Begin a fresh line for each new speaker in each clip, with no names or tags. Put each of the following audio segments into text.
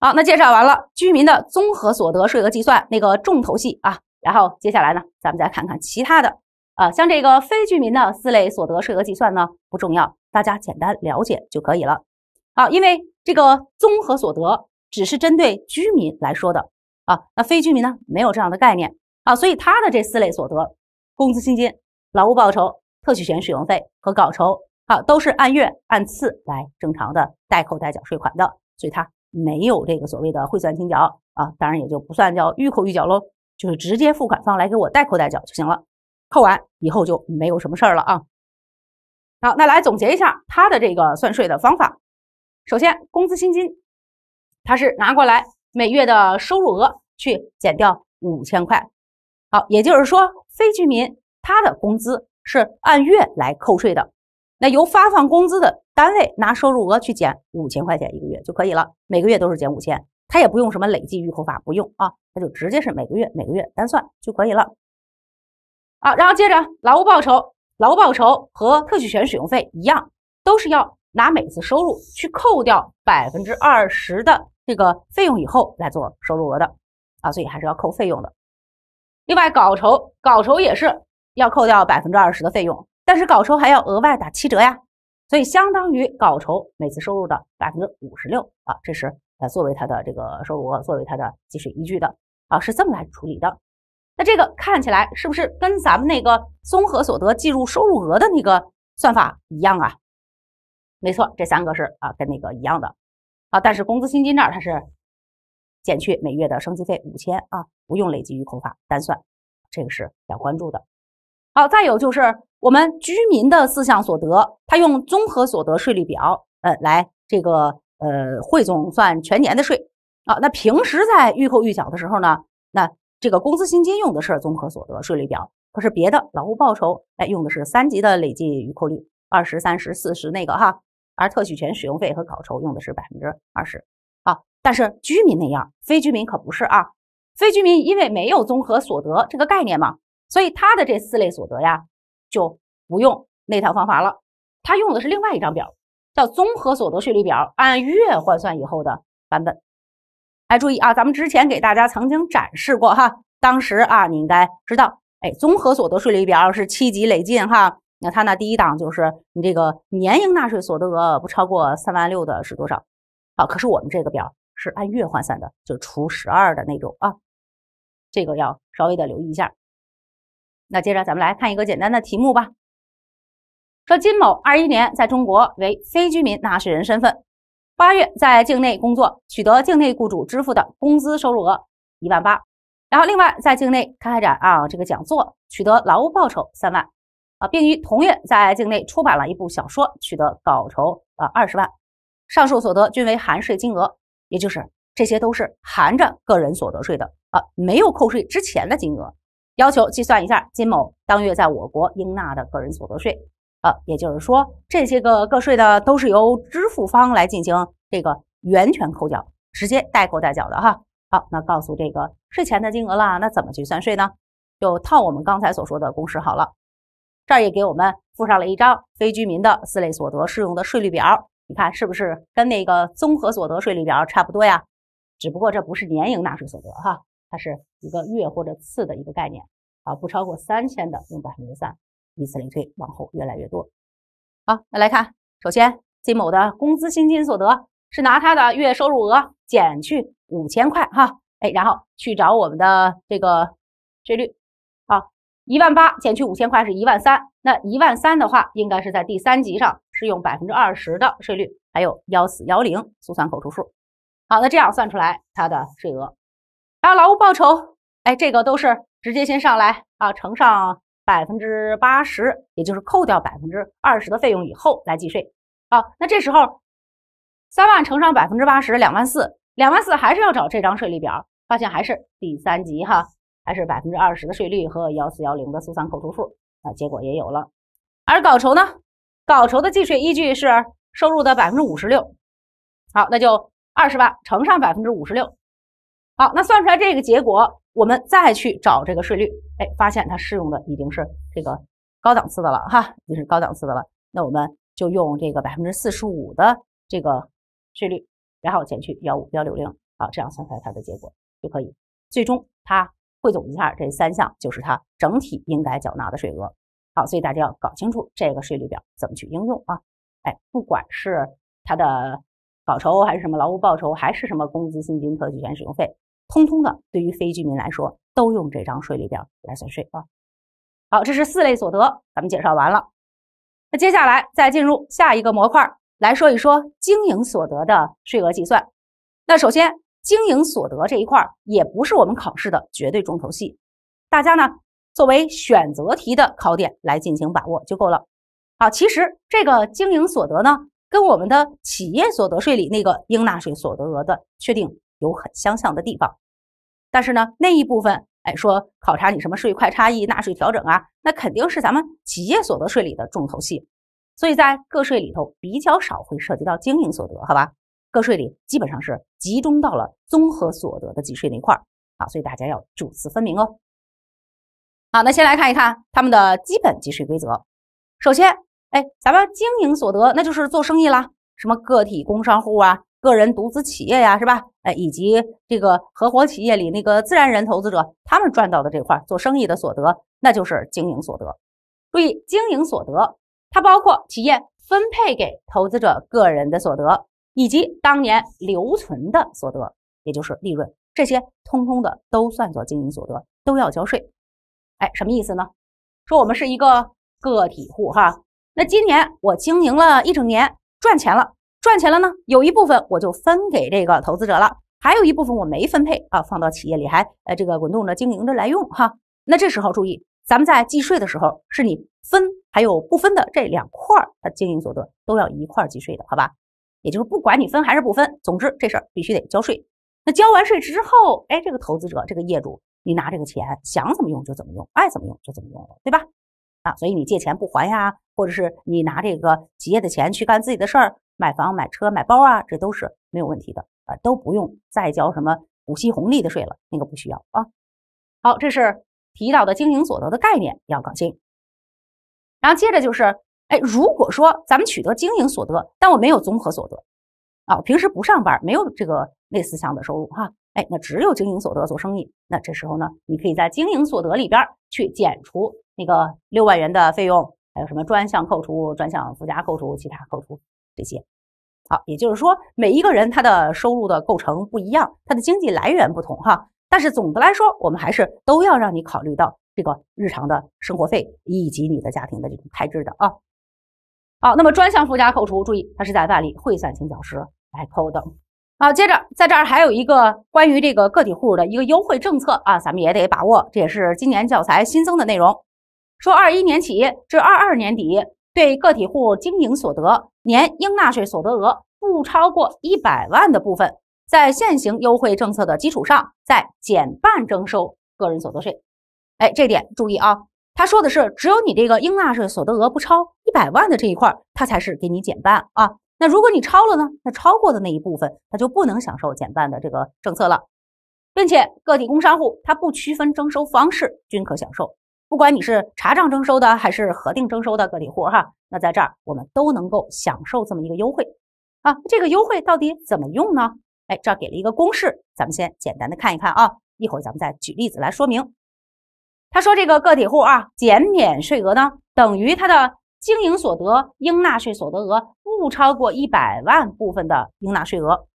好，那介绍完了居民的综合所得税额计算那个重头戏啊，然后接下来呢，咱们再看看其他的啊，像这个非居民的四类所得税额计算呢不重要，大家简单了解就可以了。啊，因为这个综合所得只是针对居民来说的啊，那非居民呢没有这样的概念啊，所以他的这四类所得，工资薪金、劳务报酬、特许权使用费和稿酬，啊，都是按月按次来正常的代扣代缴税款的，所以它。没有这个所谓的汇算清缴啊，当然也就不算叫预扣预缴喽，就是直接付款方来给我代扣代缴就行了。扣完以后就没有什么事儿了啊。好，那来总结一下他的这个算税的方法。首先，工资薪金，他是拿过来每月的收入额去减掉五千块。好，也就是说，非居民他的工资是按月来扣税的。那由发放工资的单位拿收入额去减五千块钱一个月就可以了，每个月都是减五千，他也不用什么累计预扣法，不用啊，他就直接是每个月每个月单算就可以了。啊，然后接着劳务报酬，劳务报酬和特许权使用费一样，都是要拿每次收入去扣掉百分之二十的这个费用以后来做收入额的啊，所以还是要扣费用的。另外，稿酬，稿酬也是要扣掉百分之二十的费用。但是稿酬还要额外打七折呀，所以相当于稿酬每次收入的百分之五十六啊，这是呃作为他的这个收入额，作为他的计税依据的啊，是这么来处理的。那这个看起来是不是跟咱们那个综合所得计入收入额的那个算法一样啊？没错，这三个是啊跟那个一样的啊。但是工资薪金那儿它是减去每月的升级费五千啊，不用累计预扣法，单算，这个是要关注的。好，再有就是。我们居民的四项所得，他用综合所得税率表，呃，来这个呃汇总算全年的税。啊。那平时在预扣预缴的时候呢，那这个工资薪金用的是综合所得税率表，可是别的劳务报酬，哎，用的是三级的累计预扣率二十三十四十那个哈。而特许权使用费和稿酬用的是百分之二十。啊，但是居民那样，非居民可不是啊。非居民因为没有综合所得这个概念嘛，所以他的这四类所得呀。就不用那套方法了，他用的是另外一张表，叫综合所得税率表按月换算以后的版本。哎，注意啊，咱们之前给大家曾经展示过哈，当时啊你应该知道，哎，综合所得税率表是七级累进哈。那它呢第一档就是你这个年应纳税所得额不超过三万六的是多少？好，可是我们这个表是按月换算的，就除十二的那种啊，这个要稍微的留意一下。那接着咱们来看一个简单的题目吧。说金某二一年在中国为非居民纳税人身份，八月在境内工作，取得境内雇主支付的工资收入额一万八，然后另外在境内开展啊这个讲座，取得劳务报酬三万啊，并于同月在境内出版了一部小说，取得稿酬啊二十万。上述所得均为含税金额，也就是这些都是含着个人所得税的啊，没有扣税之前的金额。要求计算一下金某当月在我国应纳的个人所得税，呃，也就是说这些个个税呢都是由支付方来进行这个源泉扣缴，直接代扣代缴的哈。好，那告诉这个税前的金额了，那怎么去算税呢？就套我们刚才所说的公式好了。这儿也给我们附上了一张非居民的四类所得适用的税率表，你看是不是跟那个综合所得税率表差不多呀？只不过这不是年营纳税所得哈。它是一个月或者次的一个概念啊，不超过三千的用百分之三，以此类推，往后越来越多。好，那来看，首先金某的工资薪金所得是拿他的月收入额减去五千块哈，哎，然后去找我们的这个税率啊，一万八减去五千块是一万三，那一万三的话，应该是在第三级上是用百分之二十的税率，还有幺四幺零速算扣除数。好，那这样算出来它的税额。劳务报酬，哎，这个都是直接先上来啊，乘上百分之八十，也就是扣掉百分之二十的费用以后来计税啊。那这时候三万乘上百分之八十，两万四，两万四还是要找这张税率表，发现还是第三级哈，还是百分之二十的税率和幺四幺零的速算扣除数啊，结果也有了。而稿酬呢，稿酬的计税依据是收入的百分之五十六，好，那就二十万乘上百分之五十六。好，那算出来这个结果，我们再去找这个税率，哎，发现它适用的已经是这个高档次的了哈，已经是高档次的了。那我们就用这个百分之四十五的这个税率，然后减去幺五幺六零，好，这样算出来它的结果就可以。最终它汇总一下这三项，就是它整体应该缴纳的税额。好，所以大家要搞清楚这个税率表怎么去应用啊，哎，不管是它的稿酬还是什么劳务报酬，还是什么工资薪金特许权使用费。通通的，对于非居民来说，都用这张税率表来算税啊。好，这是四类所得，咱们介绍完了。那接下来再进入下一个模块，来说一说经营所得的税额计算。那首先，经营所得这一块儿也不是我们考试的绝对重头戏，大家呢作为选择题的考点来进行把握就够了。好，其实这个经营所得呢，跟我们的企业所得税里那个应纳税所得额的确定。有很相像的地方，但是呢，那一部分，哎，说考察你什么税快差异、纳税调整啊，那肯定是咱们企业所得税里的重头戏，所以在个税里头比较少会涉及到经营所得，好吧？个税里基本上是集中到了综合所得的计税那块儿啊，所以大家要主次分明哦。好，那先来看一看他们的基本计税规则。首先，哎，咱们经营所得那就是做生意啦，什么个体工商户啊？个人独资企业呀，是吧？哎，以及这个合伙企业里那个自然人投资者，他们赚到的这块做生意的所得，那就是经营所得。注意，经营所得它包括企业分配给投资者个人的所得，以及当年留存的所得，也就是利润，这些通通的都算作经营所得，都要交税。哎，什么意思呢？说我们是一个个体户哈，那今年我经营了一整年，赚钱了。赚钱了呢，有一部分我就分给这个投资者了，还有一部分我没分配啊，放到企业里还呃这个滚动着经营着来用哈。那这时候注意，咱们在计税的时候，是你分还有不分的这两块儿，它经营所得都要一块儿计税的，好吧？也就是不管你分还是不分，总之这事儿必须得交税。那交完税之后，哎，这个投资者这个业主，你拿这个钱想怎么用就怎么用，爱怎么用就怎么用，对吧？啊，所以你借钱不还呀，或者是你拿这个企业的钱去干自己的事儿。买房、买车、买包啊，这都是没有问题的啊，都不用再交什么股息红利的税了，那个不需要啊。好，这是提到的经营所得的概念要搞清。然后接着就是，哎，如果说咱们取得经营所得，但我没有综合所得啊，我平时不上班，没有这个类似项的收入哈，哎，那只有经营所得做生意，那这时候呢，你可以在经营所得里边去减除那个六万元的费用，还有什么专项扣除、专项附加扣除、其他扣除。这些，好，也就是说，每一个人他的收入的构成不一样，他的经济来源不同哈。但是总的来说，我们还是都要让你考虑到这个日常的生活费以及你的家庭的这种开支的啊。好，那么专项附加扣除，注意它是在办理汇算清缴时来扣的。好，接着在这儿还有一个关于这个个体户的一个优惠政策啊，咱们也得把握，这也是今年教材新增的内容。说二一年起至二二年底，对个体户经营所得。年应纳税所得额不超过一百万的部分，在现行优惠政策的基础上，再减半征收个人所得税。哎，这点注意啊，他说的是，只有你这个应纳税所得额不超一百万的这一块，他才是给你减半啊。那如果你超了呢？那超过的那一部分，他就不能享受减半的这个政策了。并且，个体工商户他不区分征收方式，均可享受。不管你是查账征收的还是核定征收的个体户哈，那在这儿我们都能够享受这么一个优惠啊。这个优惠到底怎么用呢？哎，这儿给了一个公式，咱们先简单的看一看啊，一会儿咱们再举例子来说明。他说这个个体户啊，减免税额呢等于他的经营所得应纳税所得额不超过一百万部分的应纳税额，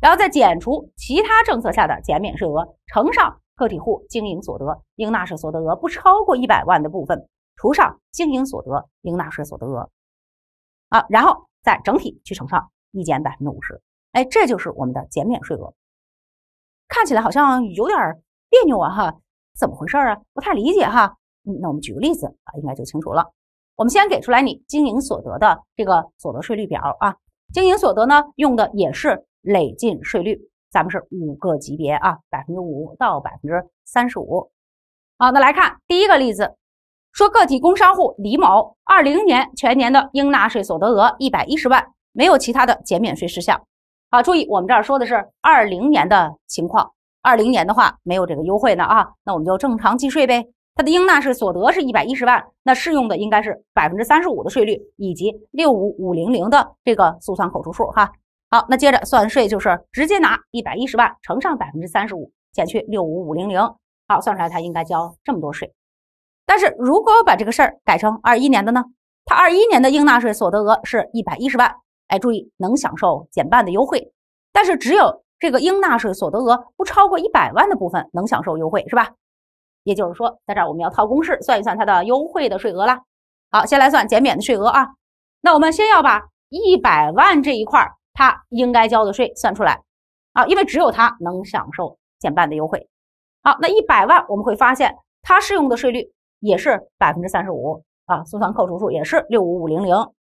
然后再减除其他政策下的减免税额，乘上。个体户经营所得应纳税所得额不超过一百万的部分，除上经营所得应纳税所得额，啊，然后再整体去乘上一减百分之五十，哎，这就是我们的减免税额。看起来好像有点别扭啊，哈，怎么回事啊？不太理解哈。嗯，那我们举个例子啊，应该就清楚了。我们先给出来你经营所得的这个所得税率表啊，经营所得呢用的也是累进税率。咱们是五个级别啊，百分之五到百分之三十五。好，那来看第一个例子，说个体工商户李某二零年全年的应纳税所得额一百一十万，没有其他的减免税事项。好，注意我们这儿说的是二零年的情况。二零年的话没有这个优惠呢啊，那我们就正常计税呗。他的应纳税所得是一百一十万，那适用的应该是百分之三十五的税率以及六五五零零的这个速算扣除数哈。好，那接着算税就是直接拿一百一十万乘上百分之三十五，减去六五五零零，好，算出来它应该交这么多税。但是如果把这个事儿改成二一年的呢？它二一年的应纳税所得额是一百一十万，哎，注意能享受减半的优惠，但是只有这个应纳税所得额不超过一百万的部分能享受优惠，是吧？也就是说，在这儿我们要套公式算一算它的优惠的税额了。好，先来算减免的税额啊。那我们先要把一百万这一块。他应该交的税算出来啊，因为只有他能享受减半的优惠。好，那一百万我们会发现，他适用的税率也是百分之三十五啊，速算扣除数也是六五五零零。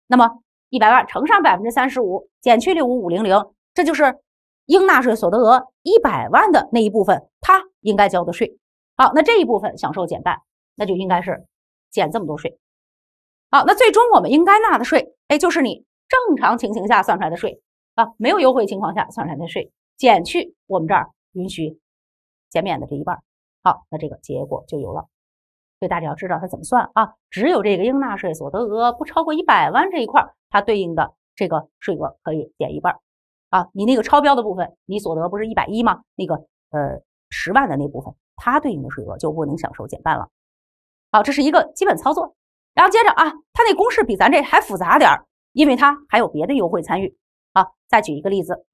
那么一百万乘上百分之三十五，减去六五五零零，这就是应纳税所得额一百万的那一部分，他应该交的税。好，那这一部分享受减半，那就应该是减这么多税。好，那最终我们应该纳的税，哎，就是你。正常情形下算出来的税啊，没有优惠情况下算出来的税，减去我们这儿允许减免的这一半好，那这个结果就有了。所以大家要知道它怎么算啊，只有这个应纳税所得额不超过一百万这一块，它对应的这个税额可以减一半啊。你那个超标的部分，你所得不是一百一吗？那个呃十万的那部分，它对应的税额就不能享受减半了。好，这是一个基本操作。然后接着啊，它那公式比咱这还复杂点儿。因为它还有别的优惠参与，好，再举一个例子，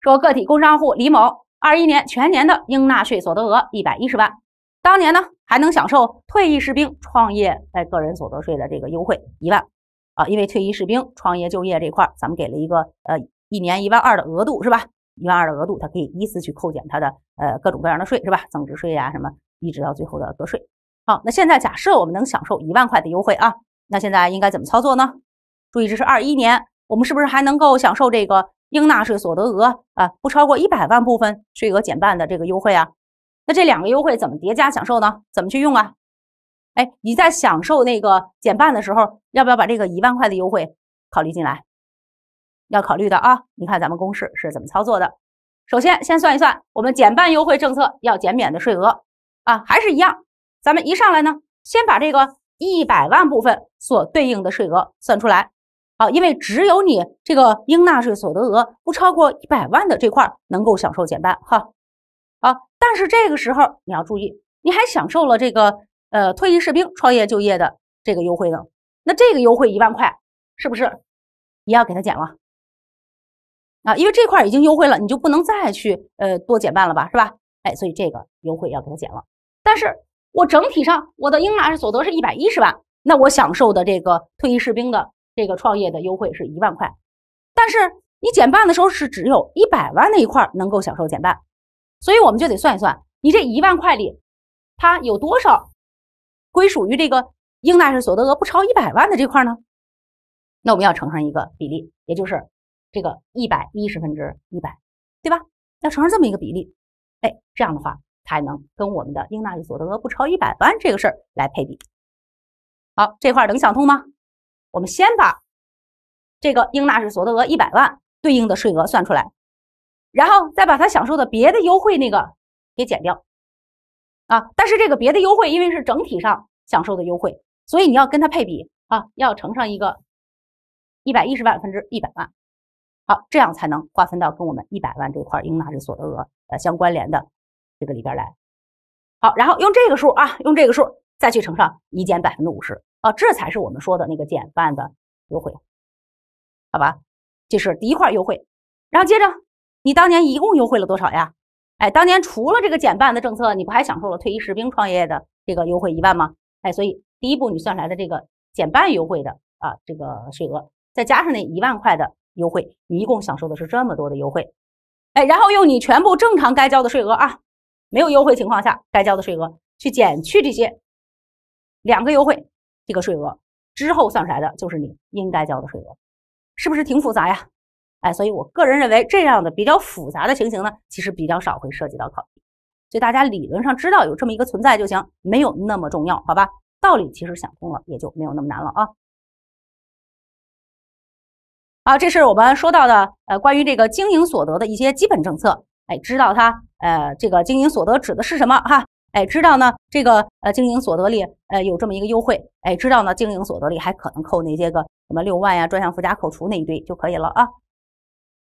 说个体工商户李某二一年全年的应纳税所得额一百一十万，当年呢还能享受退役士兵创业带个人所得税的这个优惠一万，啊，因为退役士兵创业就业这块咱们给了一个呃一年一万二的额度是吧？一万二的额度，它可以依次去扣减它的呃各种各样的税是吧？增值税啊什么一直到最后的个税。好，那现在假设我们能享受一万块的优惠啊，那现在应该怎么操作呢？注意，这是二一年，我们是不是还能够享受这个应纳税所得额啊不超过一百万部分税额减半的这个优惠啊？那这两个优惠怎么叠加享受呢？怎么去用啊？哎，你在享受那个减半的时候，要不要把这个一万块的优惠考虑进来？要考虑的啊！你看咱们公式是怎么操作的？首先，先算一算我们减半优惠政策要减免的税额啊，还是一样。咱们一上来呢，先把这个一百万部分所对应的税额算出来。啊，因为只有你这个应纳税所得额不超过一百万的这块能够享受减半哈。啊，但是这个时候你要注意，你还享受了这个呃退役士兵创业就业的这个优惠呢。那这个优惠一万块，是不是也要给他减了？啊，因为这块已经优惠了，你就不能再去呃多减半了吧，是吧？哎，所以这个优惠要给他减了。但是我整体上我的应纳税所得是一百一十万，那我享受的这个退役士兵的。这个创业的优惠是一万块，但是你减半的时候是只有一百万那一块能够享受减半，所以我们就得算一算，你这一万块里，它有多少归属于这个应纳税所得额不超一百万的这块呢？那我们要乘上一个比例，也就是这个一百一十分之一百，对吧？要乘上这么一个比例，哎，这样的话才能跟我们的应纳税所得额不超一百万这个事儿来配比。好，这块能想通吗？我们先把这个应纳税所得额一百万对应的税额算出来，然后再把它享受的别的优惠那个给减掉，啊，但是这个别的优惠因为是整体上享受的优惠，所以你要跟它配比啊，要乘上一个一百一十万分之一百万，好，这样才能划分到跟我们一百万这块应纳税所得额呃相关联的这个里边来，好，然后用这个数啊，用这个数再去乘上一减百分之五十。啊，这才是我们说的那个减半的优惠，好吧？这是第一块优惠。然后接着，你当年一共优惠了多少呀？哎，当年除了这个减半的政策，你不还享受了退役士兵创业的这个优惠一万吗？哎，所以第一步你算出来的这个减半优惠的啊，这个税额，再加上那一万块的优惠，你一共享受的是这么多的优惠。哎，然后用你全部正常该交的税额啊，没有优惠情况下该交的税额，去减去这些两个优惠。一个税额之后算出来的就是你应该交的税额，是不是挺复杂呀？哎，所以我个人认为这样的比较复杂的情形呢，其实比较少会涉及到考题，所以大家理论上知道有这么一个存在就行，没有那么重要，好吧？道理其实想通了，也就没有那么难了啊。好，这是我们说到的呃，关于这个经营所得的一些基本政策，哎，知道它呃，这个经营所得指的是什么哈？哎，知道呢，这个呃经营所得利，呃有这么一个优惠，哎，知道呢经营所得利还可能扣那些个什么六万呀专项附加扣除那一堆就可以了啊。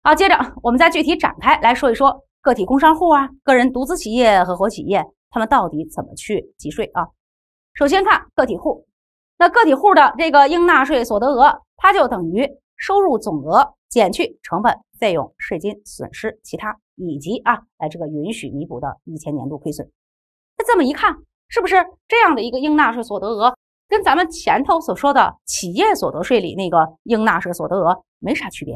好，接着我们再具体展开来说一说个体工商户啊、个人独资企业和合伙企业他们到底怎么去计税啊。首先看个体户，那个体户的这个应纳税所得额，它就等于收入总额减去成本、费用、税金、损失、其他以及啊哎这个允许弥补的一千年度亏损。这么一看，是不是这样的一个应纳税所得额，跟咱们前头所说的企业所得税里那个应纳税所得额没啥区别？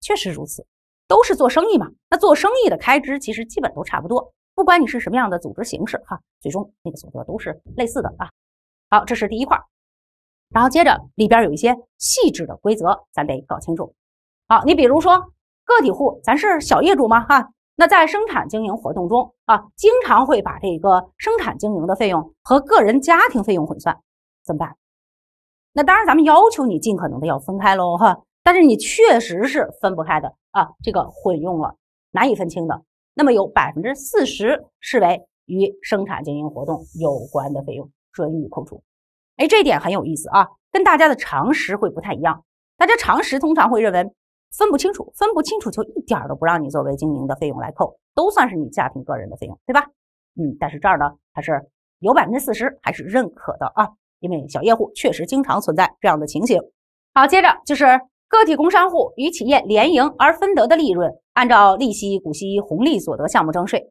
确实如此，都是做生意嘛。那做生意的开支其实基本都差不多，不管你是什么样的组织形式哈，最终那个所得都是类似的啊。好，这是第一块儿，然后接着里边有一些细致的规则，咱得搞清楚。好，你比如说个体户，咱是小业主嘛，哈。那在生产经营活动中啊，经常会把这个生产经营的费用和个人家庭费用混算，怎么办？那当然，咱们要求你尽可能的要分开喽，哈。但是你确实是分不开的啊，这个混用了，难以分清的。那么有百分之四十视为与生产经营活动有关的费用准予扣除。哎，这一点很有意思啊，跟大家的常识会不太一样。大家常识通常会认为。分不清楚，分不清楚就一点都不让你作为经营的费用来扣，都算是你家庭个人的费用，对吧？嗯，但是这儿呢，它是有百分之四十还是认可的啊？因为小业户确实经常存在这样的情形。好，接着就是个体工商户与企业联营而分得的利润，按照利息、股息、红利所得项目征税。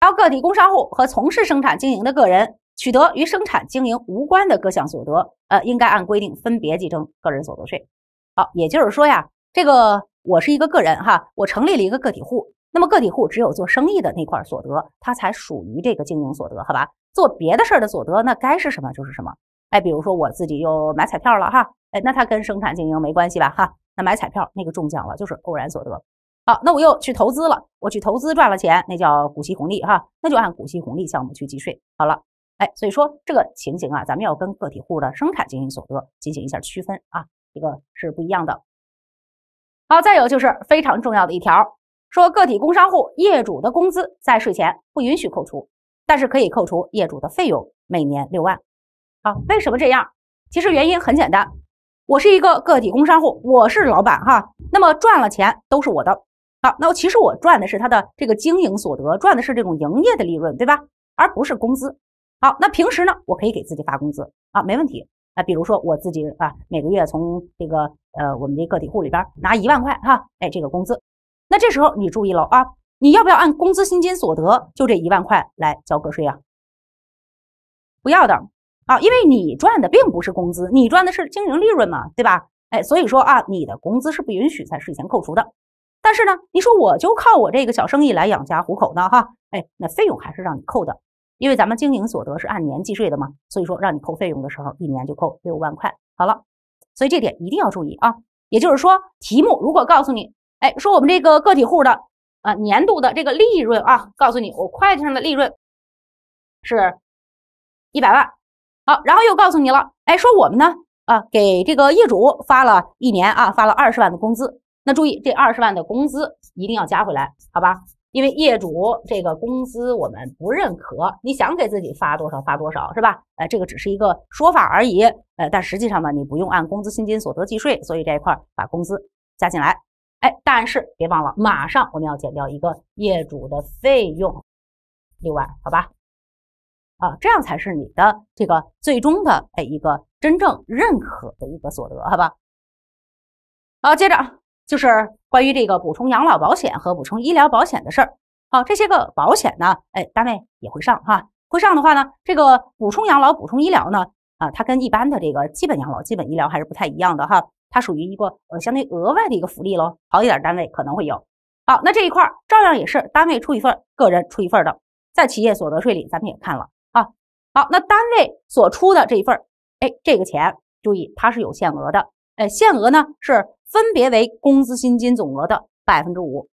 然后个体工商户和从事生产经营的个人取得与生产经营无关的各项所得，呃，应该按规定分别计征个人所得税。好，也就是说呀。这个我是一个个人哈，我成立了一个个体户。那么个体户只有做生意的那块所得，它才属于这个经营所得，好吧？做别的事儿的所得，那该是什么就是什么。哎，比如说我自己又买彩票了哈，哎，那它跟生产经营没关系吧？哈，那买彩票那个中奖了就是偶然所得。好，那我又去投资了，我去投资赚了钱，那叫股息红利哈，那就按股息红利项目去计税。好了，哎，所以说这个情形啊，咱们要跟个体户的生产经营所得进行一下区分啊，这个是不一样的。好，再有就是非常重要的一条，说个体工商户业主的工资在税前不允许扣除，但是可以扣除业主的费用，每年六万。啊，为什么这样？其实原因很简单，我是一个个体工商户，我是老板哈，那么赚了钱都是我的。好，那我其实我赚的是他的这个经营所得，赚的是这种营业的利润，对吧？而不是工资。好，那平时呢，我可以给自己发工资啊，没问题。那比如说我自己啊，每个月从这个呃我们的个体户里边拿一万块哈，哎，这个工资。那这时候你注意了啊，你要不要按工资薪金所得就这一万块来交个税啊？不要的啊，因为你赚的并不是工资，你赚的是经营利润嘛，对吧？哎，所以说啊，你的工资是不允许在税前扣除的。但是呢，你说我就靠我这个小生意来养家糊口的哈，哎，那费用还是让你扣的。因为咱们经营所得是按年计税的嘛，所以说让你扣费用的时候，一年就扣六万块。好了，所以这点一定要注意啊。也就是说，题目如果告诉你，哎，说我们这个个体户的啊年度的这个利润啊，告诉你我会计上的利润是一百万。好，然后又告诉你了，哎，说我们呢啊给这个业主发了一年啊发了二十万的工资，那注意这二十万的工资一定要加回来，好吧？因为业主这个工资我们不认可，你想给自己发多少发多少是吧？呃，这个只是一个说法而已，呃，但实际上呢，你不用按工资薪金所得计税，所以这一块儿把工资加进来，哎，但是别忘了，马上我们要减掉一个业主的费用，六万，好吧？啊，这样才是你的这个最终的哎一个真正认可的一个所得，好吧？好，接着。就是关于这个补充养老保险和补充医疗保险的事儿，好，这些个保险呢，哎，单位也会上哈，会上的话呢，这个补充养老、补充医疗呢，啊，它跟一般的这个基本养老、基本医疗还是不太一样的哈，它属于一个呃相对额外的一个福利喽，好一点单位可能会有。好，那这一块儿照样也是单位出一份，个人出一份的，在企业所得税里咱们也看了啊。好，那单位所出的这一份哎，这个钱注意它是有限额的。呃，限额呢是分别为工资薪金总额的百分之五，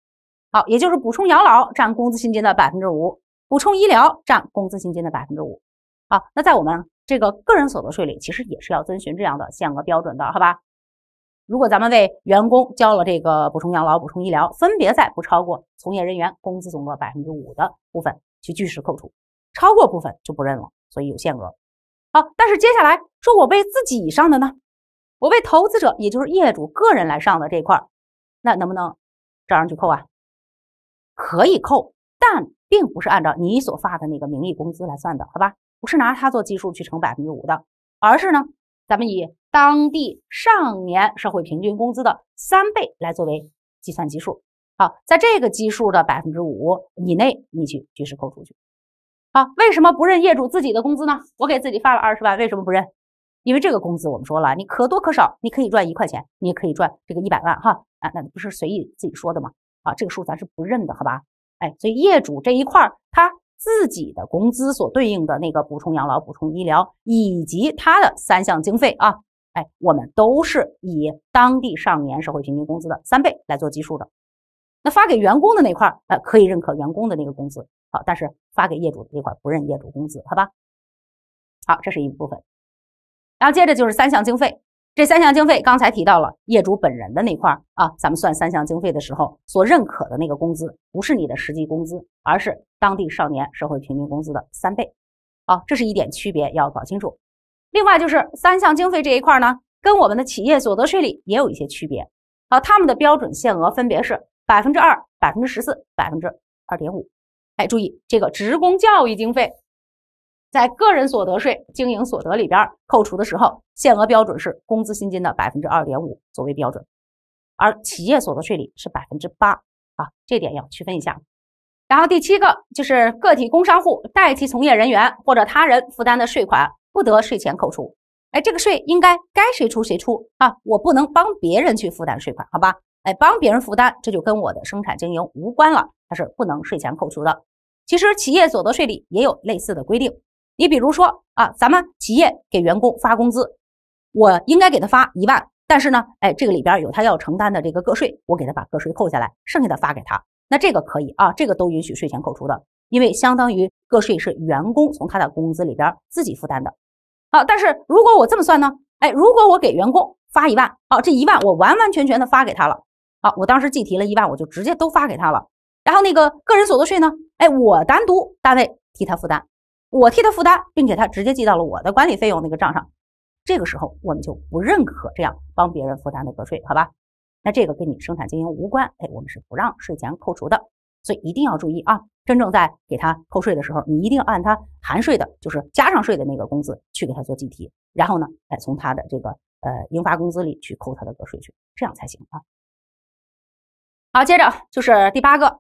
好，也就是补充养老占工资薪金的百分之五，补充医疗占工资薪金的百分之五，好，那在我们这个个人所得税里，其实也是要遵循这样的限额标准的，好吧？如果咱们为员工交了这个补充养老、补充医疗，分别在不超过从业人员工资总额百分之五的部分去据实扣除，超过部分就不认了，所以有限额。好，但是接下来说我为自己上的呢？我为投资者，也就是业主个人来上的这一块那能不能照样去扣啊？可以扣，但并不是按照你所发的那个名义工资来算的，好吧？不是拿它做基数去乘百分之五的，而是呢，咱们以当地上年社会平均工资的三倍来作为计算基数。好，在这个基数的百分之五以内，你去及时扣出去。好，为什么不认业主自己的工资呢？我给自己发了二十万，为什么不认？因为这个工资我们说了，你可多可少，你可以赚一块钱，你也可以赚这个一百万哈啊，那不是随意自己说的嘛啊，这个数咱是不认的，好吧？哎，所以业主这一块儿他自己的工资所对应的那个补充养老、补充医疗以及他的三项经费啊，哎，我们都是以当地上年社会平均工资的三倍来做基数的。那发给员工的那块儿，呃，可以认可员工的那个工资，好，但是发给业主的这块不认业主工资，好吧？好，这是一部分。然后接着就是三项经费，这三项经费刚才提到了业主本人的那块啊，咱们算三项经费的时候所认可的那个工资，不是你的实际工资，而是当地少年社会平均工资的三倍，啊，这是一点区别要搞清楚。另外就是三项经费这一块呢，跟我们的企业所得税率也有一些区别，啊，他们的标准限额分别是百分之二、百分之十四、百分之二点五，哎，注意这个职工教育经费。在个人所得税经营所得里边扣除的时候，限额标准是工资薪金的百分之二点五作为标准，而企业所得税里是百分之八啊，这点要区分一下。然后第七个就是个体工商户、代替从业人员或者他人负担的税款不得税前扣除。哎，这个税应该该谁出谁出啊？我不能帮别人去负担税款，好吧？哎，帮别人负担这就跟我的生产经营无关了，它是不能税前扣除的。其实企业所得税里也有类似的规定。你比如说啊，咱们企业给员工发工资，我应该给他发一万，但是呢，哎，这个里边有他要承担的这个个税，我给他把个税扣下来，剩下的发给他，那这个可以啊，这个都允许税前扣除的，因为相当于个税是员工从他的工资里边自己负担的，啊，但是如果我这么算呢，哎，如果我给员工发一万，哦，这一万我完完全全的发给他了，啊，我当时计提了一万，我就直接都发给他了，然后那个个人所得税呢，哎，我单独单位替他负担。我替他负担，并且他直接记到了我的管理费用那个账上，这个时候我们就不认可这样帮别人负担的个税，好吧？那这个跟你生产经营无关，哎，我们是不让税前扣除的，所以一定要注意啊！真正在给他扣税的时候，你一定要按他含税的，就是加上税的那个工资去给他做计提，然后呢，哎，从他的这个呃应发工资里去扣他的个税去，这样才行啊。好，接着就是第八个，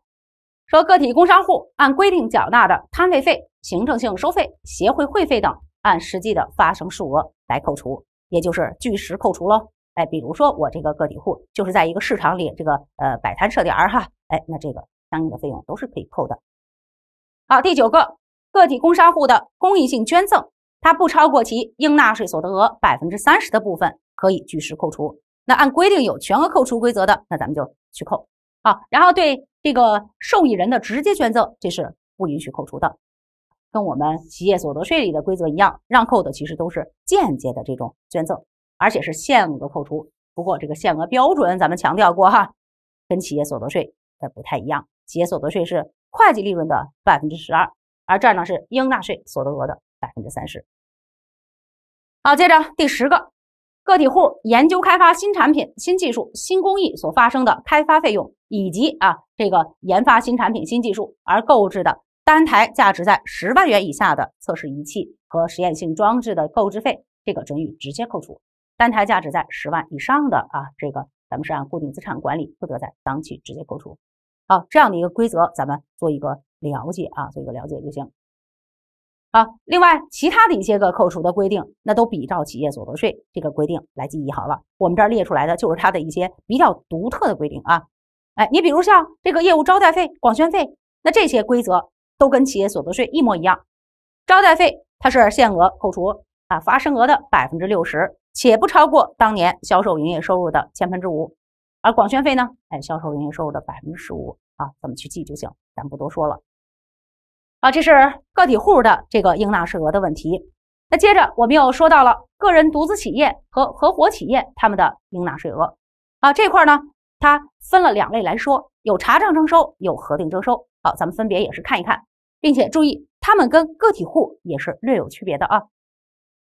说个体工商户按规定缴纳的摊位费。行政性收费、协会会费等，按实际的发生数额来扣除，也就是据实扣除喽。哎，比如说我这个个体户，就是在一个市场里这个呃摆摊设点儿哈，哎，那这个相应的费用都是可以扣的。好，第九个，个体工商户的公益性捐赠，它不超过其应纳税所得额百分之三十的部分可以据实扣除。那按规定有全额扣除规则的，那咱们就去扣。好，然后对这个受益人的直接捐赠，这是不允许扣除的。跟我们企业所得税里的规则一样，让扣的其实都是间接的这种捐赠，而且是限额扣除。不过这个限额标准咱们强调过哈，跟企业所得税它不太一样。企业所得税是会计利润的百分之十二，而这儿呢是应纳税所得额的百分之三十。好，接着第十个，个体户研究开发新产品、新技术、新工艺所发生的开发费用，以及啊这个研发新产品、新技术而购置的。单台价值在十万元以下的测试仪器和实验性装置的购置费，这个准予直接扣除；单台价值在十万以上的啊，这个咱们是按固定资产管理，不得在当期直接扣除。好，这样的一个规则，咱们做一个了解啊，做一个了解就行。好，另外其他的一些个扣除的规定，那都比照企业所得税这个规定来记忆好了。我们这儿列出来的就是它的一些比较独特的规定啊。哎，你比如像这个业务招待费、广宣费，那这些规则。都跟企业所得税一模一样，招待费它是限额扣除啊，发生额的百分之六十，且不超过当年销售营业收入的千分之五，而广宣费呢，哎，销售营业收入的百分之十五啊，怎么去记就行，咱不多说了。好，这是个体户的这个应纳税额的问题。那接着我们又说到了个人独资企业和合伙企业他们的应纳税额啊，这块呢，它分了两类来说，有查账征收，有核定征收。好，咱们分别也是看一看，并且注意，他们跟个体户也是略有区别的啊。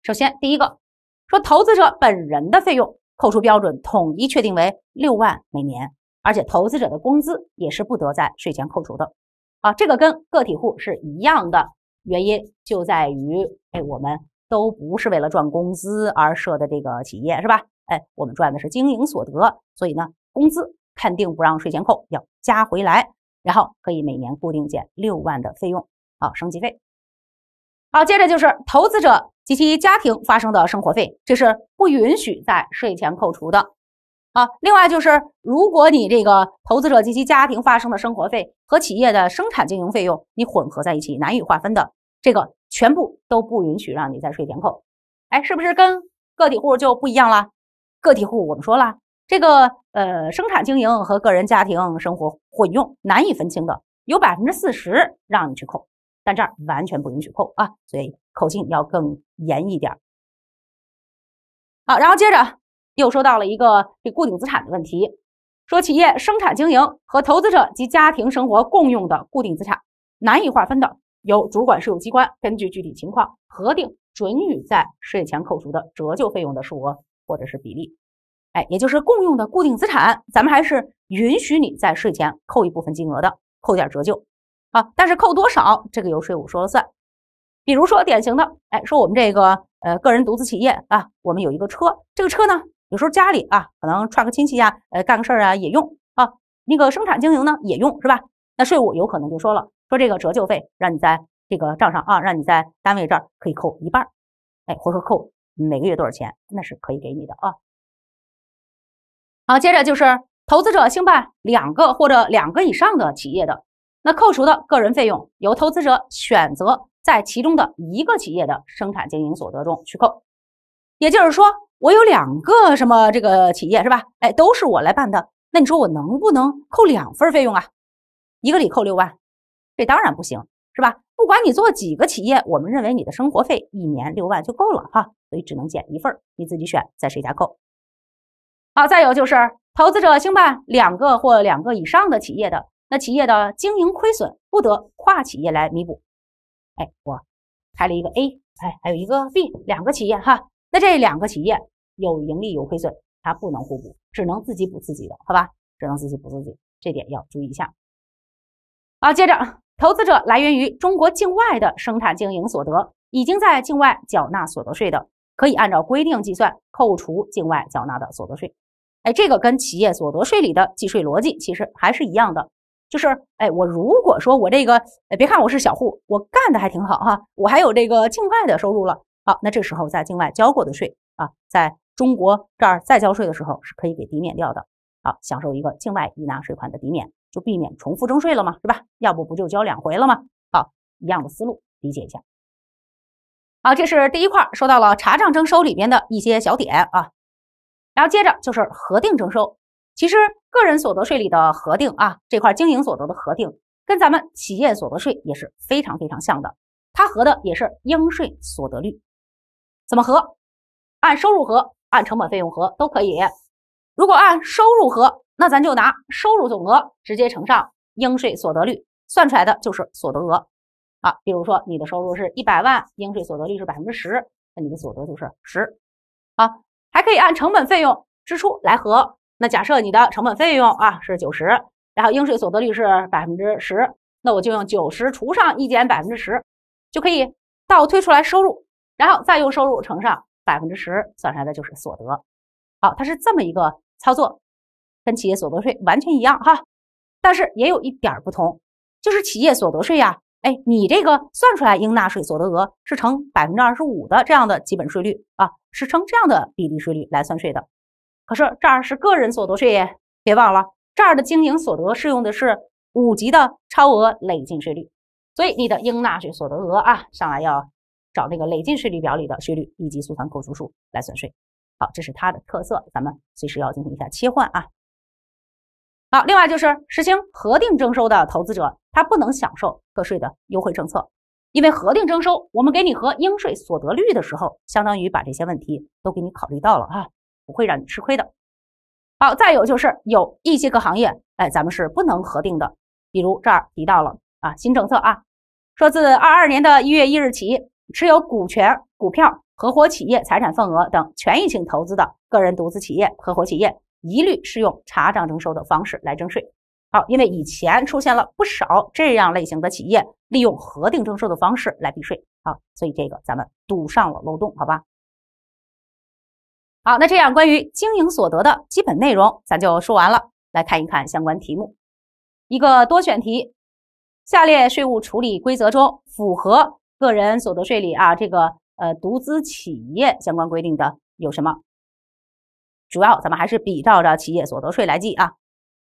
首先，第一个说投资者本人的费用扣除标准统一确定为六万每年，而且投资者的工资也是不得在税前扣除的啊。这个跟个体户是一样的，原因就在于，哎，我们都不是为了赚工资而设的这个企业是吧？哎，我们赚的是经营所得，所以呢，工资肯定不让税前扣，要加回来。然后可以每年固定减六万的费用，好，升级费。好，接着就是投资者及其家庭发生的生活费，这是不允许在税前扣除的。啊，另外就是，如果你这个投资者及其家庭发生的生活费和企业的生产经营费用你混合在一起难以划分的，这个全部都不允许让你在税前扣。哎，是不是跟个体户就不一样了？个体户我们说了。这个呃，生产经营和个人家庭生活混用难以分清的，有百分之四十让你去扣，但这儿完全不允许扣啊，所以口径要更严一点。好，然后接着又说到了一个这固定资产的问题，说企业生产经营和投资者及家庭生活共用的固定资产难以划分的，由主管税务机关根据具体情况核定准予在税前扣除的折旧费用的数额或者是比例。哎，也就是共用的固定资产，咱们还是允许你在税前扣一部分金额的，扣点折旧啊。但是扣多少，这个由税务说了算。比如说典型的，哎，说我们这个呃个人独资企业啊，我们有一个车，这个车呢，有时候家里啊可能串个亲戚啊，呃干个事儿啊也用啊，那个生产经营呢也用是吧？那税务有可能就说了，说这个折旧费让你在这个账上啊，让你在单位这儿可以扣一半儿，哎，或者说扣每个月多少钱，那是可以给你的啊。好，接着就是投资者兴办两个或者两个以上的企业的，那扣除的个人费用由投资者选择在其中的一个企业的生产经营所得中去扣。也就是说，我有两个什么这个企业是吧？哎，都是我来办的，那你说我能不能扣两份费用啊？一个里扣六万，这当然不行，是吧？不管你做几个企业，我们认为你的生活费一年六万就够了哈，所以只能减一份你自己选在谁家扣。好，再有就是投资者兴办两个或两个以上的企业，的那企业的经营亏损不得跨企业来弥补。哎，我开了一个 A，哎，还有一个 B，两个企业哈。那这两个企业有盈利有亏损，它不能互补，只能自己补自己的，好吧？只能自己补自己，这点要注意一下。好，接着投资者来源于中国境外的生产经营所得，已经在境外缴纳所得税的，可以按照规定计算扣除境外缴纳的所得税。哎，这个跟企业所得税里的计税逻辑其实还是一样的，就是，哎，我如果说我这个，哎，别看我是小户，我干的还挺好哈，我还有这个境外的收入了，好，那这时候在境外交过的税啊，在中国这儿再交税的时候是可以给抵免掉的，好，享受一个境外应纳税款的抵免，就避免重复征税了嘛，是吧？要不不就交两回了吗？好，一样的思路，理解一下。好，这是第一块，说到了查账征收里边的一些小点啊。然后接着就是核定征收，其实个人所得税里的核定啊这块经营所得的核定，跟咱们企业所得税也是非常非常像的。它核的也是应税所得率，怎么核？按收入核，按成本费用核都可以。如果按收入核，那咱就拿收入总额直接乘上应税所得率，算出来的就是所得额啊。比如说你的收入是一百万，应税所得率是百分之十，那你的所得就是十啊。还可以按成本费用支出来核。那假设你的成本费用啊是九十，然后应税所得率是百分之十，那我就用九十除上一减百分之十，就可以倒推出来收入，然后再用收入乘上百分之十，算出来的就是所得。好，它是这么一个操作，跟企业所得税完全一样哈。但是也有一点不同，就是企业所得税呀，哎，你这个算出来应纳税所得额是乘百分之二十五的这样的基本税率啊。是称这样的比例税率来算税的，可是这儿是个人所得税，别忘了这儿的经营所得适用的是五级的超额累进税率，所以你的应纳税所得额啊，上来要找那个累进税率表里的税率以及速算扣除数来算税。好，这是它的特色，咱们随时要进行一下切换啊。好，另外就是实行核定征收的投资者，他不能享受个税的优惠政策。因为核定征收，我们给你核应税所得率的时候，相当于把这些问题都给你考虑到了啊，不会让你吃亏的。好，再有就是有一些个行业，哎，咱们是不能核定的，比如这儿提到了啊，新政策啊，说自二二年的一月一日起，持有股权、股票、合伙企业财产份额等权益性投资的个人独资企业、合伙企业，一律适用查账征收的方式来征税。好，因为以前出现了不少这样类型的企业，利用核定征收的方式来避税，好，所以这个咱们堵上了漏洞，好吧？好，那这样关于经营所得的基本内容，咱就说完了。来看一看相关题目，一个多选题，下列税务处理规则中符合个人所得税里啊这个呃独资企业相关规定的有什么？主要咱们还是比照着企业所得税来记啊。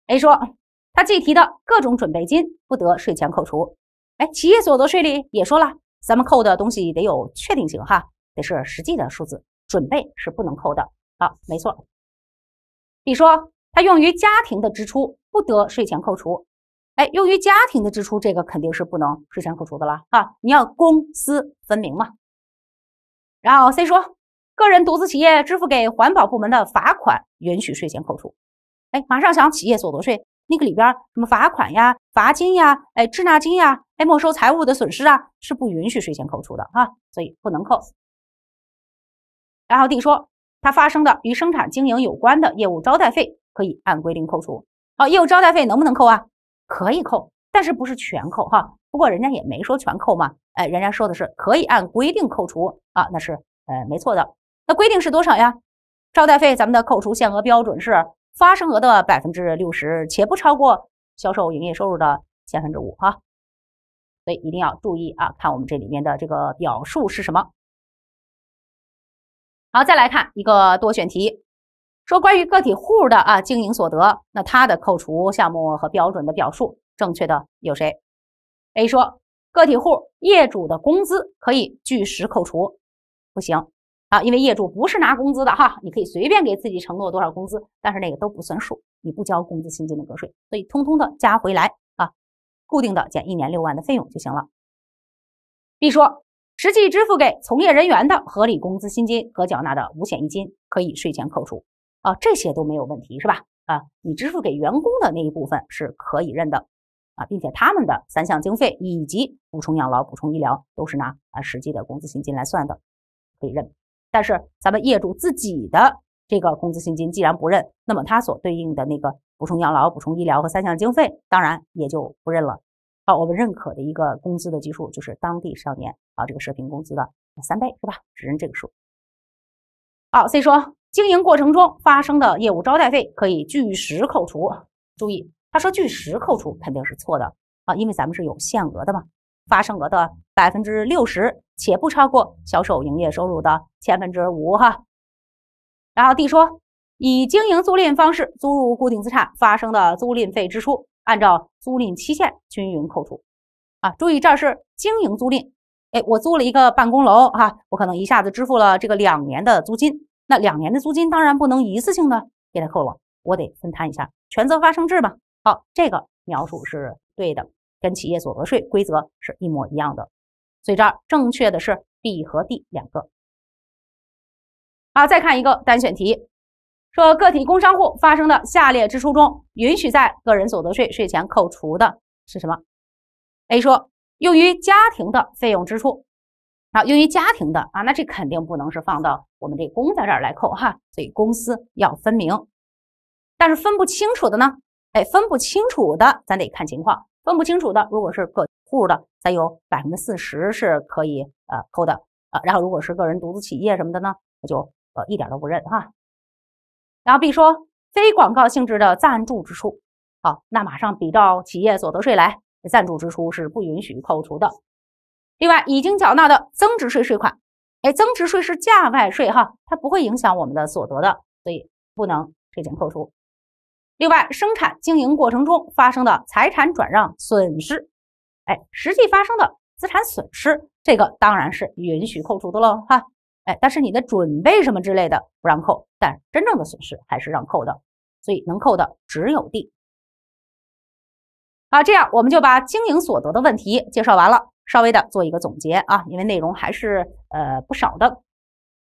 A 说。他计提的各种准备金不得税前扣除，哎，企业所得税里也说了，咱们扣的东西得有确定性哈，得是实际的数字，准备是不能扣的。好，没错。B 说他用于家庭的支出不得税前扣除，哎，用于家庭的支出这个肯定是不能税前扣除的了啊，你要公私分明嘛。然后 C 说，个人独资企业支付给环保部门的罚款允许税前扣除，哎，马上想企业所得税。那个里边什么罚款呀、罚金呀、哎滞纳金呀、哎没收财物的损失啊，是不允许税前扣除的哈，所以不能扣。然后 D 说，它发生的与生产经营有关的业务招待费可以按规定扣除。好，业务招待费能不能扣啊？可以扣，但是不是全扣哈？不过人家也没说全扣嘛，哎，人家说的是可以按规定扣除啊，那是呃没错的。那规定是多少呀？招待费咱们的扣除限额标准是。发生额的百分之六十，且不超过销售营业收入的千分之五，哈，所以一定要注意啊，看我们这里面的这个表述是什么。好，再来看一个多选题，说关于个体户的啊经营所得，那它的扣除项目和标准的表述正确的有谁？A 说个体户业主的工资可以据实扣除，不行。啊，因为业主不是拿工资的哈，你可以随便给自己承诺多少工资，但是那个都不算数，你不交工资薪金的个税，所以通通的加回来啊，固定的减一年六万的费用就行了。B 说，实际支付给从业人员的合理工资薪金和缴纳的五险一金可以税前扣除啊，这些都没有问题是吧？啊，你支付给员工的那一部分是可以认的啊，并且他们的三项经费以及补充养老、补充医疗都是拿啊实际的工资薪金来算的，可以认。但是咱们业主自己的这个工资薪金既然不认，那么他所对应的那个补充养老、补充医疗和三项经费，当然也就不认了。好，我们认可的一个工资的基数就是当地上年啊这个社平工资的三倍，是吧？只认这个数。好，C 说经营过程中发生的业务招待费可以据实扣除，注意，他说据实扣除肯定是错的啊，因为咱们是有限额的嘛。发生额的百分之六十，且不超过销售营业收入的千分之五，哈。然后 D 说，以经营租赁方式租入固定资产发生的租赁费支出，按照租赁期限均匀扣除。啊，注意这是经营租赁，哎，我租了一个办公楼，哈，我可能一下子支付了这个两年的租金，那两年的租金当然不能一次性呢给他扣了，我得分摊一下，权责发生制嘛。好，这个描述是对的。跟企业所得税规则是一模一样的，所以这儿正确的是 B 和 D 两个。好，再看一个单选题，说个体工商户发生的下列支出中，允许在个人所得税税前扣除的是什么？A 说用于家庭的费用支出。好，用于家庭的啊，那这肯定不能是放到我们这公家这儿来扣哈，所以公司要分明。但是分不清楚的呢，哎，分不清楚的，咱得看情况。分不清楚的，如果是个户的，咱有百分之四十是可以呃扣的啊。然后如果是个人独资企业什么的呢，我就呃一点都不认哈。然后 B 说非广告性质的赞助支出，好，那马上比照企业所得税来，赞助支出是不允许扣除的。另外，已经缴纳的增值税税款，哎，增值税是价外税哈，它不会影响我们的所得的，所以不能税前扣除。另外，生产经营过程中发生的财产转让损失，哎，实际发生的资产损失，这个当然是允许扣除的喽，哈，哎，但是你的准备什么之类的不让扣，但真正的损失还是让扣的，所以能扣的只有 D。好，这样我们就把经营所得的问题介绍完了，稍微的做一个总结啊，因为内容还是呃不少的。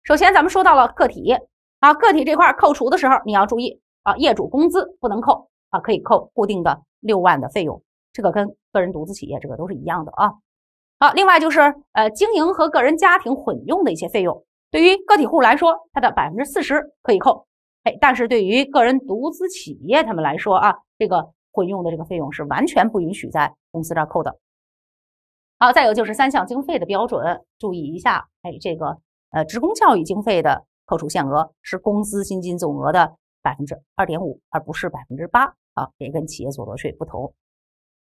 首先，咱们说到了个体，啊，个体这块扣除的时候你要注意。啊，业主工资不能扣啊，可以扣固定的六万的费用，这个跟个人独资企业这个都是一样的啊。好，另外就是呃，经营和个人家庭混用的一些费用，对于个体户来说，它的百分之四十可以扣，哎，但是对于个人独资企业他们来说啊，这个混用的这个费用是完全不允许在公司这儿扣的。好，再有就是三项经费的标准，注意一下，哎，这个呃，职工教育经费的扣除限额是工资薪金总额的。百分之二点五，而不是百分之八啊，也跟企业所得税不同。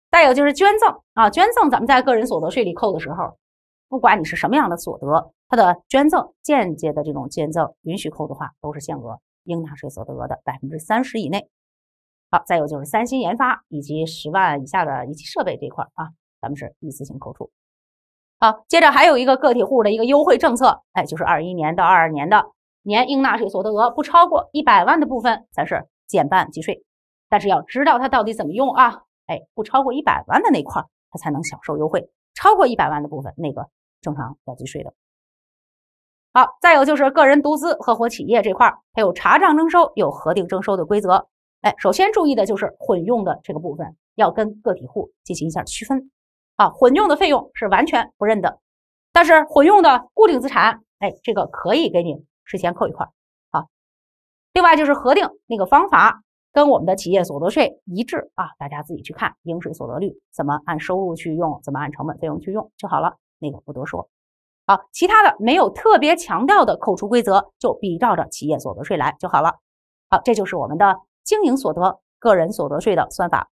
再有就是捐赠啊，捐赠咱们在个人所得税里扣的时候，不管你是什么样的所得，它的捐赠间接的这种捐赠允许扣的话，都是限额应纳税所得额的百分之三十以内。好，再有就是三新研发以及十万以下的仪器设备这块啊，咱们是一次性扣除。好，接着还有一个个体户的一个优惠政策，哎，就是二一年到二二年的。年应纳税所得额不超过一百万的部分才是减半计税，但是要知道它到底怎么用啊？哎，不超过一百万的那块，它才能享受优惠；超过一百万的部分，那个正常要计税的。好，再有就是个人独资合伙企业这块，它有查账征收，有核定征收的规则。哎，首先注意的就是混用的这个部分要跟个体户进行一下区分。啊，混用的费用是完全不认的，但是混用的固定资产，哎，这个可以给你。税前扣一块儿，好。另外就是核定那个方法跟我们的企业所得税一致啊，大家自己去看应税所得率怎么按收入去用，怎么按成本费用去用就好了。那个不多说。好，其他的没有特别强调的扣除规则就比照着企业所得税来就好了。好，这就是我们的经营所得个人所得税的算法。